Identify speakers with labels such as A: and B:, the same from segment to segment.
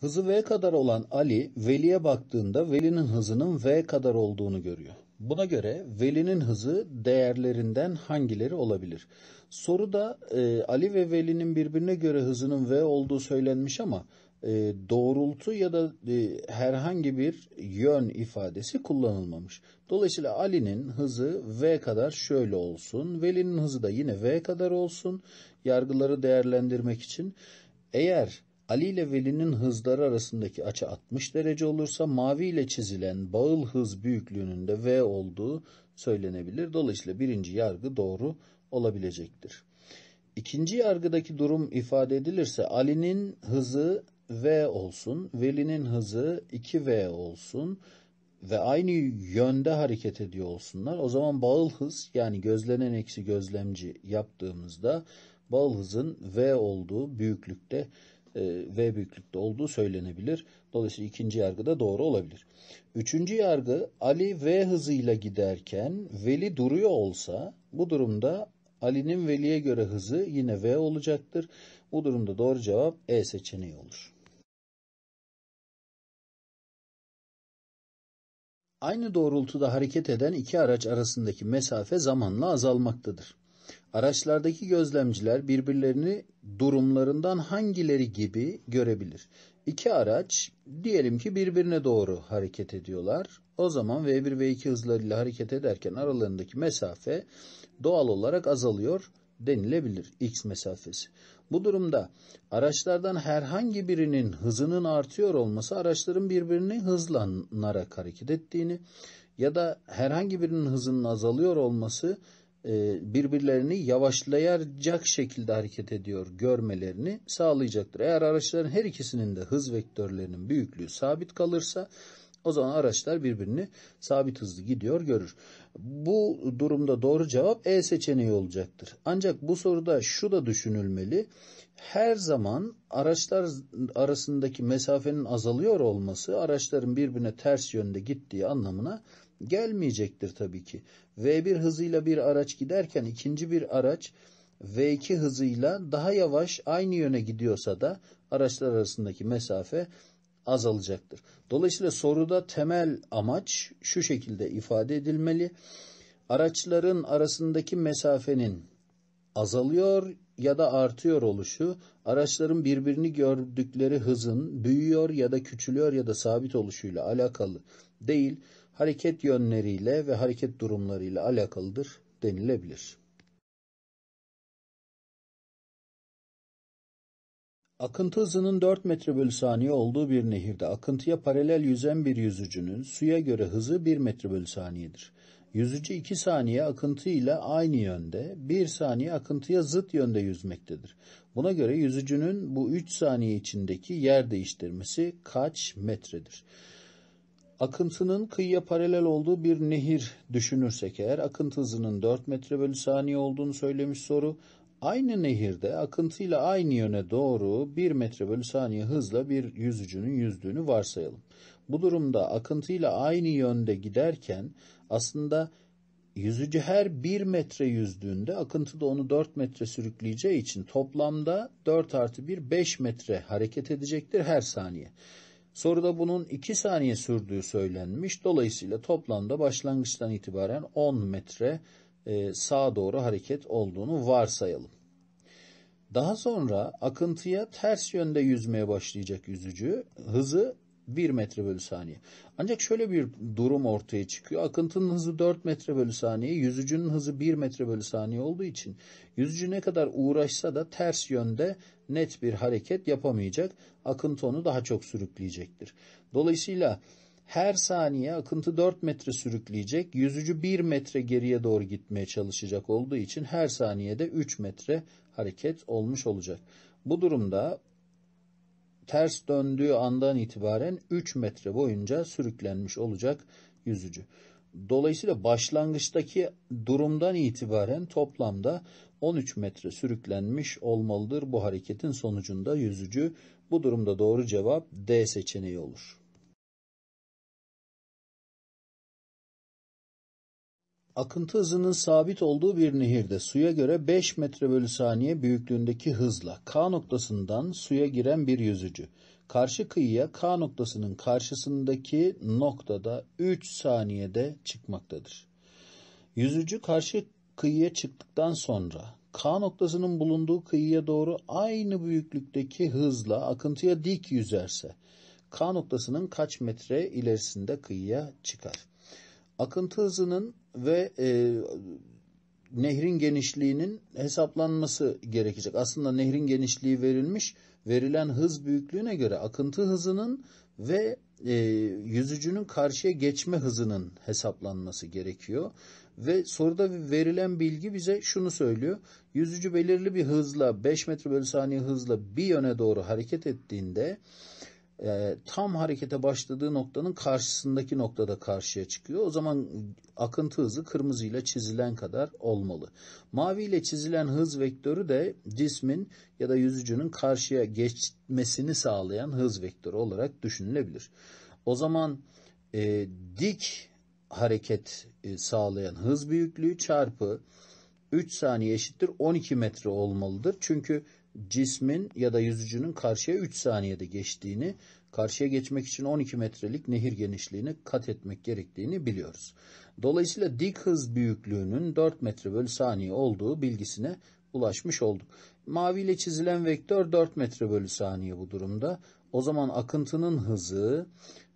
A: Hızı V kadar olan Ali, Veli'ye baktığında Veli'nin hızının V kadar olduğunu görüyor. Buna göre Veli'nin hızı değerlerinden hangileri olabilir? Soruda e, Ali ve Veli'nin birbirine göre hızının V olduğu söylenmiş ama e, doğrultu ya da e, herhangi bir yön ifadesi kullanılmamış. Dolayısıyla Ali'nin hızı V kadar şöyle olsun, Veli'nin hızı da yine V kadar olsun yargıları değerlendirmek için. Eğer Ali ile Veli'nin hızları arasındaki açı 60 derece olursa mavi ile çizilen bağıl hız büyüklüğünün de V olduğu söylenebilir. Dolayısıyla birinci yargı doğru olabilecektir. İkinci yargıdaki durum ifade edilirse Ali'nin hızı V olsun, Veli'nin hızı 2V olsun ve aynı yönde hareket ediyor olsunlar. O zaman bağıl hız yani gözlenen eksi gözlemci yaptığımızda bağıl hızın V olduğu büyüklükte e, v büyüklükte olduğu söylenebilir. Dolayısıyla ikinci yargı da doğru olabilir. Üçüncü yargı Ali V hızıyla giderken Veli duruyor olsa bu durumda Ali'nin Veli'ye göre hızı yine V olacaktır. Bu durumda doğru cevap E seçeneği olur. Aynı doğrultuda hareket eden iki araç arasındaki mesafe zamanla azalmaktadır. Araçlardaki gözlemciler birbirlerini durumlarından hangileri gibi görebilir. İki araç diyelim ki birbirine doğru hareket ediyorlar. O zaman V1 ve V2 hızlarıyla hareket ederken aralarındaki mesafe doğal olarak azalıyor denilebilir x mesafesi. Bu durumda araçlardan herhangi birinin hızının artıyor olması araçların birbirini hızlanarak hareket ettiğini ya da herhangi birinin hızının azalıyor olması e, birbirlerini yavaşlayacak şekilde hareket ediyor görmelerini sağlayacaktır. Eğer araçların her ikisinin de hız vektörlerinin büyüklüğü sabit kalırsa o zaman araçlar birbirini sabit hızlı gidiyor görür. Bu durumda doğru cevap E seçeneği olacaktır. Ancak bu soruda şu da düşünülmeli. Her zaman araçlar arasındaki mesafenin azalıyor olması araçların birbirine ters yönde gittiği anlamına Gelmeyecektir tabii ki. V1 hızıyla bir araç giderken ikinci bir araç V2 hızıyla daha yavaş aynı yöne gidiyorsa da araçlar arasındaki mesafe azalacaktır. Dolayısıyla soruda temel amaç şu şekilde ifade edilmeli. Araçların arasındaki mesafenin azalıyor ya da artıyor oluşu, araçların birbirini gördükleri hızın büyüyor ya da küçülüyor ya da sabit oluşuyla alakalı değil hareket yönleriyle ve hareket durumlarıyla alakalıdır
B: denilebilir.
A: Akıntı hızının 4 metre bölü saniye olduğu bir nehirde akıntıya paralel yüzen bir yüzücünün suya göre hızı 1 metre bölü saniyedir. Yüzücü 2 saniye akıntıyla aynı yönde, 1 saniye akıntıya zıt yönde yüzmektedir. Buna göre yüzücünün bu 3 saniye içindeki yer değiştirmesi kaç metredir? akıntının kıyıya paralel olduğu bir nehir düşünürsek eğer akıntı hızının 4 metre bölü saniye olduğunu söylemiş soru. Aynı nehirde akıntıyla aynı yöne doğru 1 metre bölü saniye hızla bir yüzücünün yüzdüğünü varsayalım. Bu durumda akıntıyla aynı yönde giderken aslında yüzücü her 1 metre yüzdüğünde akıntı da onu 4 metre sürükleyeceği için toplamda 4 artı 1 5 metre hareket edecektir her saniye. Soruda bunun 2 saniye sürdüğü söylenmiş. Dolayısıyla toplamda başlangıçtan itibaren 10 metre e, sağa doğru hareket olduğunu varsayalım. Daha sonra akıntıya ters yönde yüzmeye başlayacak yüzücü hızı 1 metre bölü saniye. Ancak şöyle bir durum ortaya çıkıyor. Akıntının hızı 4 metre bölü saniye, yüzücünün hızı 1 metre bölü saniye olduğu için yüzücü ne kadar uğraşsa da ters yönde net bir hareket yapamayacak. Akıntı onu daha çok sürükleyecektir. Dolayısıyla her saniye akıntı 4 metre sürükleyecek. Yüzücü 1 metre geriye doğru gitmeye çalışacak olduğu için her saniyede 3 metre hareket olmuş olacak. Bu durumda ters döndüğü andan itibaren 3 metre boyunca sürüklenmiş olacak yüzücü. Dolayısıyla başlangıçtaki durumdan itibaren toplamda 13 metre sürüklenmiş olmalıdır bu hareketin sonucunda yüzücü. Bu durumda doğru cevap D seçeneği olur.
B: akıntı hızının sabit olduğu
A: bir nehirde suya göre 5 metre bölü saniye büyüklüğündeki hızla K noktasından suya giren bir yüzücü karşı kıyıya K noktasının karşısındaki noktada 3 saniyede çıkmaktadır. Yüzücü karşı kıyıya çıktıktan sonra K noktasının bulunduğu kıyıya doğru aynı büyüklükteki hızla akıntıya dik yüzerse K noktasının kaç metre ilerisinde kıyıya çıkar? akıntı hızının ve e, nehrin genişliğinin hesaplanması gerekecek. Aslında nehrin genişliği verilmiş. Verilen hız büyüklüğüne göre akıntı hızının ve e, yüzücünün karşıya geçme hızının hesaplanması gerekiyor. Ve soruda verilen bilgi bize şunu söylüyor. Yüzücü belirli bir hızla 5 metre bölü saniye hızla bir yöne doğru hareket ettiğinde e, tam harekete başladığı noktanın karşısındaki noktada karşıya çıkıyor. O zaman akıntı hızı kırmızıyla çizilen kadar olmalı. Mavi ile çizilen hız vektörü de cismin ya da yüzücünün karşıya geçmesini sağlayan hız vektörü olarak düşünülebilir. O zaman e, dik hareket e, sağlayan hız büyüklüğü çarpı 3 saniye eşittir 12 metre olmalıdır. Çünkü cismin ya da yüzücünün karşıya 3 saniyede geçtiğini, karşıya geçmek için 12 metrelik nehir genişliğini kat etmek gerektiğini biliyoruz. Dolayısıyla dik hız büyüklüğünün 4 metre bölü saniye olduğu bilgisine ulaşmış olduk. Mavi ile çizilen vektör 4 metre bölü saniye bu durumda. O zaman akıntının hızı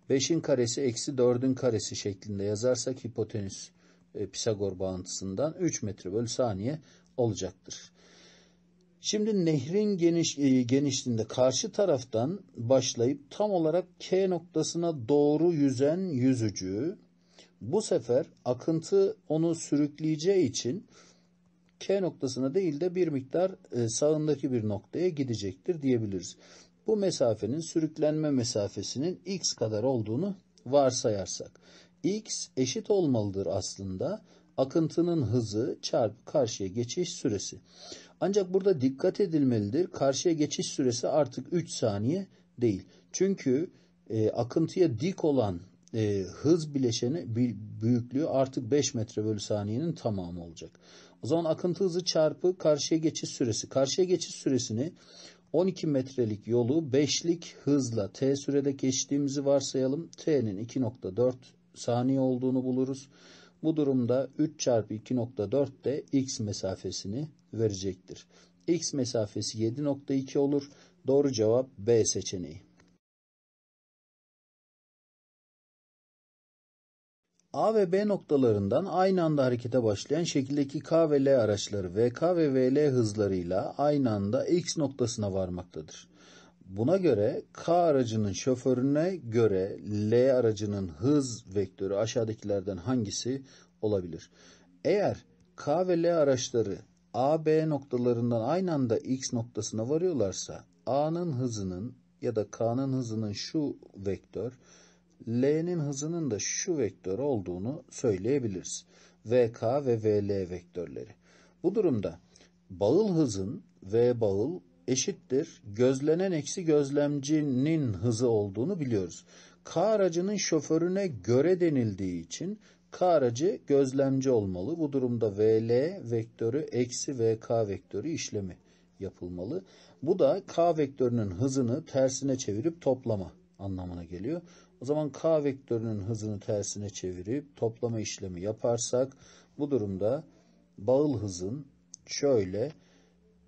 A: 5'in karesi eksi 4'ün karesi şeklinde yazarsak hipotenüs e, Pisagor bağıntısından 3 metre bölü saniye olacaktır. Şimdi nehrin geniş, e, genişliğinde karşı taraftan başlayıp tam olarak K noktasına doğru yüzen yüzücü bu sefer akıntı onu sürükleyeceği için K noktasına değil de bir miktar e, sağındaki bir noktaya gidecektir diyebiliriz. Bu mesafenin sürüklenme mesafesinin x kadar olduğunu varsayarsak x eşit olmalıdır aslında akıntının hızı çarpı karşıya geçiş süresi. Ancak burada dikkat edilmelidir. Karşıya geçiş süresi artık 3 saniye değil. Çünkü e, akıntıya dik olan e, hız bileşeni büyüklüğü artık 5 metre bölü saniyenin tamamı olacak. O zaman akıntı hızı çarpı karşıya geçiş süresi. Karşıya geçiş süresini 12 metrelik yolu 5'lik hızla t sürede geçtiğimizi varsayalım. t'nin 2.4 saniye olduğunu buluruz. Bu durumda 3 çarpı 2.4 de x mesafesini verecektir. x mesafesi 7.2 olur.
B: Doğru cevap B seçeneği.
A: A ve B noktalarından aynı anda harekete başlayan şekildeki K ve L araçları VK ve VL hızlarıyla aynı anda X noktasına varmaktadır. Buna göre K aracının şoförüne göre L aracının hız vektörü aşağıdakilerden hangisi olabilir? Eğer K ve L araçları A, B noktalarından aynı anda X noktasına varıyorlarsa A'nın hızının ya da K'nın hızının şu vektör, L'nin hızının da şu vektör olduğunu söyleyebiliriz. VK ve VL vektörleri. Bu durumda bağıl hızın V bağıl eşittir gözlenen eksi gözlemcinin hızı olduğunu biliyoruz. K aracının şoförüne göre denildiği için K aracı gözlemci olmalı. Bu durumda VL vektörü eksi VK vektörü işlemi yapılmalı. Bu da K vektörünün hızını tersine çevirip toplama anlamına geliyor. O zaman K vektörünün hızını tersine çevirip toplama işlemi yaparsak bu durumda bağıl hızın şöyle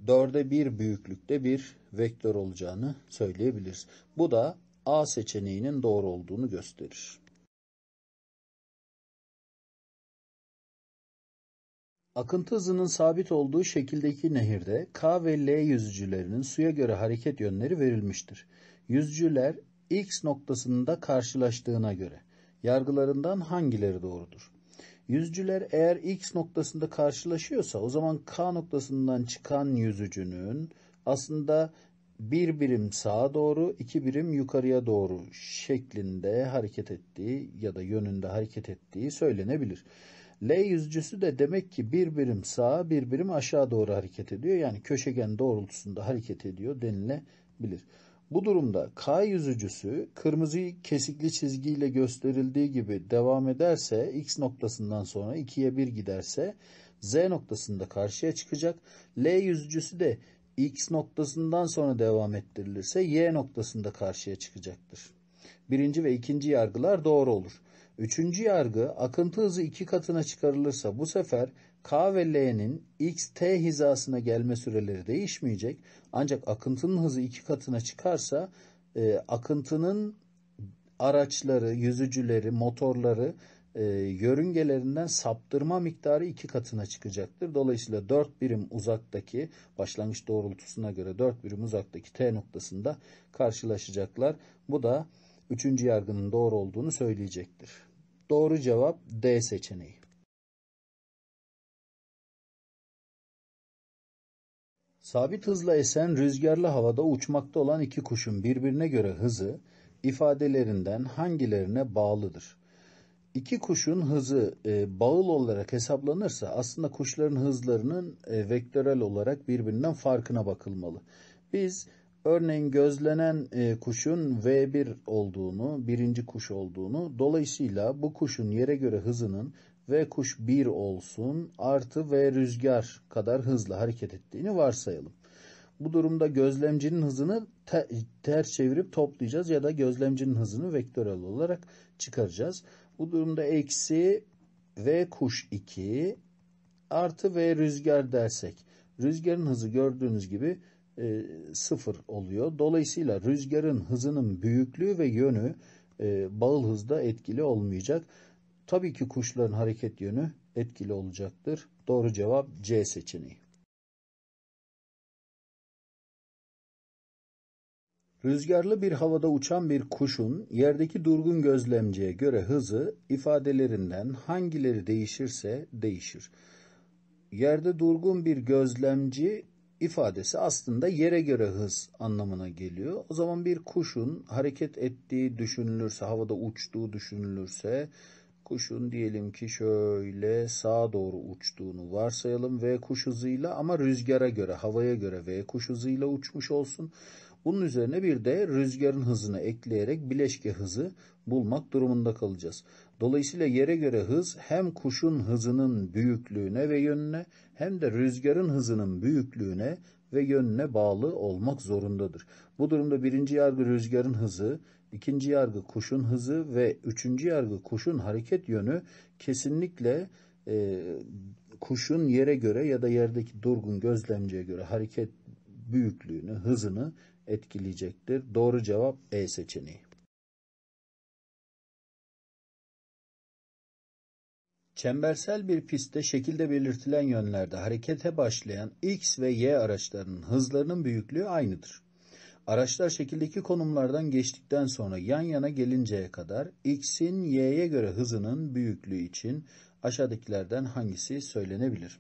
A: dörde bir büyüklükte bir vektör olacağını söyleyebiliriz. Bu da A seçeneğinin doğru olduğunu gösterir. Akıntı hızının sabit olduğu şekildeki nehirde K ve L yüzücülerinin suya göre hareket yönleri verilmiştir. Yüzücüler X noktasında karşılaştığına göre yargılarından hangileri doğrudur? Yüzcüler eğer X noktasında karşılaşıyorsa o zaman K noktasından çıkan yüzücünün aslında bir birim sağa doğru, iki birim yukarıya doğru şeklinde hareket ettiği ya da yönünde hareket ettiği söylenebilir. L yüzcüsü de demek ki bir birim sağa, bir birim aşağı doğru hareket ediyor. Yani köşegen doğrultusunda hareket ediyor denilebilir. Bu durumda "K" yüzücüsü kırmızı kesikli çizgiyle gösterildiği gibi devam ederse X noktasından sonra 2'ye 1 giderse Z noktasında karşıya çıkacak. L yüzücüsü de X noktasından sonra devam ettirilirse Y noktasında karşıya çıkacaktır. Birinci ve ikinci yargılar doğru olur. Üçüncü yargı akıntı hızı iki katına çıkarılırsa bu sefer K ve L'nin xt hizasına gelme süreleri değişmeyecek. Ancak akıntının hızı iki katına çıkarsa e, akıntının araçları, yüzücüleri, motorları e, yörüngelerinden saptırma miktarı iki katına çıkacaktır. Dolayısıyla 4 birim uzaktaki başlangıç doğrultusuna göre 4 birim uzaktaki T noktasında karşılaşacaklar. Bu da üçüncü yargının doğru olduğunu söyleyecektir. Doğru cevap D seçeneği. Sabit hızla esen rüzgarlı havada uçmakta olan iki kuşun birbirine göre hızı ifadelerinden hangilerine bağlıdır? İki kuşun hızı e, bağıl olarak hesaplanırsa aslında kuşların hızlarının e, vektörel olarak birbirinden farkına bakılmalı. Biz örneğin gözlenen e, kuşun V1 olduğunu, birinci kuş olduğunu, dolayısıyla bu kuşun yere göre hızının V kuş 1 olsun artı V rüzgar kadar hızlı hareket ettiğini varsayalım. Bu durumda gözlemcinin hızını ters çevirip toplayacağız ya da gözlemcinin hızını vektörel olarak çıkaracağız. Bu durumda eksi V kuş 2 artı V rüzgar dersek rüzgarın hızı gördüğünüz gibi e, sıfır oluyor. Dolayısıyla rüzgarın hızının büyüklüğü ve yönü e, bağıl hızda etkili olmayacak. Tabii ki kuşların hareket yönü etkili olacaktır. Doğru cevap
B: C seçeneği.
A: Rüzgarlı bir havada uçan bir kuşun yerdeki durgun gözlemciye göre hızı ifadelerinden hangileri değişirse değişir. Yerde durgun bir gözlemci ifadesi aslında yere göre hız anlamına geliyor. O zaman bir kuşun hareket ettiği düşünülürse, havada uçtuğu düşünülürse Kuşun diyelim ki şöyle sağa doğru uçtuğunu varsayalım V kuş hızıyla ama rüzgara göre, havaya göre V kuş hızıyla uçmuş olsun. Bunun üzerine bir de rüzgarın hızını ekleyerek bileşke hızı bulmak durumunda kalacağız. Dolayısıyla yere göre hız hem kuşun hızının büyüklüğüne ve yönüne hem de rüzgarın hızının büyüklüğüne ve yönüne bağlı olmak zorundadır. Bu durumda birinci yargı rüzgarın hızı, ikinci yargı kuşun hızı ve üçüncü yargı kuşun hareket yönü kesinlikle e, kuşun yere göre ya da yerdeki durgun gözlemciye göre hareket büyüklüğünü, hızını etkileyecektir. Doğru cevap E seçeneği. Çembersel bir pistte şekilde belirtilen yönlerde harekete başlayan X ve Y araçlarının hızlarının büyüklüğü aynıdır. Araçlar şekildeki konumlardan geçtikten sonra yan yana gelinceye kadar X'in Y'ye göre hızının büyüklüğü için aşağıdakilerden hangisi söylenebilir?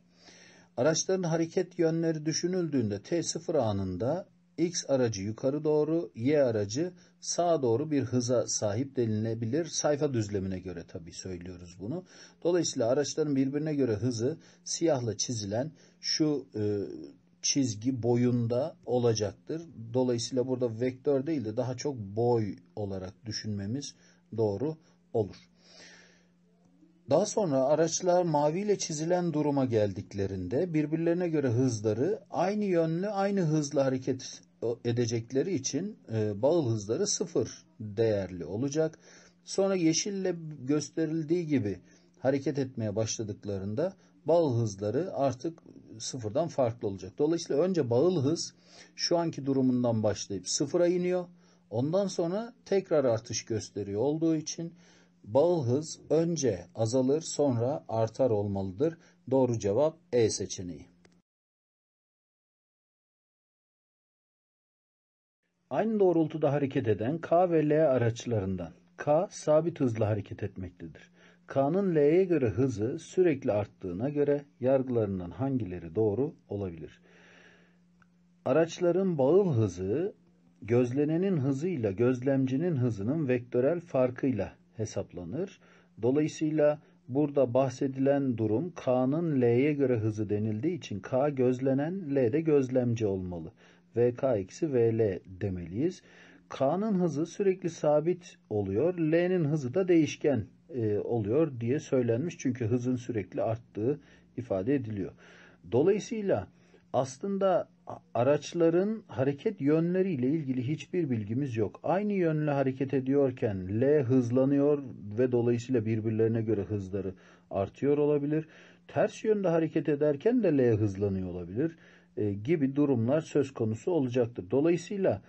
A: Araçların hareket yönleri düşünüldüğünde T0 anında X aracı yukarı doğru, Y aracı sağa doğru bir hıza sahip denilebilir. Sayfa düzlemine göre tabi söylüyoruz bunu. Dolayısıyla araçların birbirine göre hızı siyahla çizilen şu e, çizgi boyunda olacaktır. Dolayısıyla burada vektör değil de daha çok boy olarak düşünmemiz doğru olur. Daha sonra araçlar maviyle çizilen duruma geldiklerinde birbirlerine göre hızları aynı yönlü aynı hızla hareket edecekleri için e, bağıl hızları sıfır değerli olacak. Sonra yeşille gösterildiği gibi hareket etmeye başladıklarında bağıl hızları artık sıfırdan farklı olacak. Dolayısıyla önce bağıl hız şu anki durumundan başlayıp sıfıra iniyor. Ondan sonra tekrar artış gösteriyor olduğu için Bağıl hız önce azalır sonra artar olmalıdır. Doğru cevap E seçeneği. Aynı doğrultuda hareket eden K ve L araçlarından K sabit hızla hareket etmektedir. K'nın L'ye göre hızı sürekli arttığına göre yargılarından hangileri doğru olabilir? Araçların bağıl hızı gözlenenin hızıyla gözlemcinin hızının vektörel farkıyla hesaplanır. Dolayısıyla burada bahsedilen durum K'nın L'ye göre hızı denildiği için K gözlenen, L de gözlemci olmalı. VK-VL demeliyiz. K'nın hızı sürekli sabit oluyor. L'nin hızı da değişken e, oluyor diye söylenmiş. Çünkü hızın sürekli arttığı ifade ediliyor. Dolayısıyla aslında araçların hareket yönleriyle ilgili hiçbir bilgimiz yok. Aynı yönle hareket ediyorken L hızlanıyor ve dolayısıyla birbirlerine göre hızları artıyor olabilir. Ters yönde hareket ederken de L hızlanıyor olabilir e, gibi durumlar söz konusu olacaktır. Dolayısıyla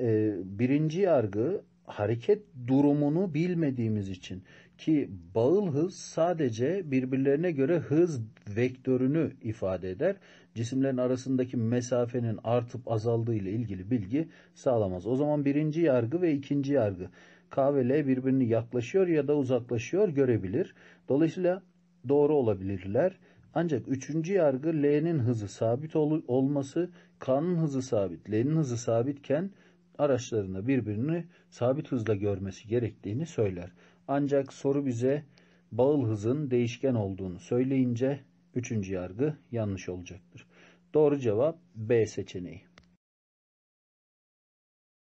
A: e, birinci yargı hareket durumunu bilmediğimiz için ki bağıl hız sadece birbirlerine göre hız vektörünü ifade eder cisimlerin arasındaki mesafenin artıp azaldığı ile ilgili bilgi sağlamaz. O zaman birinci yargı ve ikinci yargı K ve L birbirini yaklaşıyor ya da uzaklaşıyor görebilir. Dolayısıyla doğru olabilirler. Ancak üçüncü yargı L'nin hızı sabit ol olması, K'nın hızı sabit, L'nin hızı sabitken araçlarında birbirini sabit hızla görmesi gerektiğini söyler. Ancak soru bize bağıl hızın değişken olduğunu söyleyince Üçüncü yargı yanlış olacaktır. Doğru cevap B seçeneği.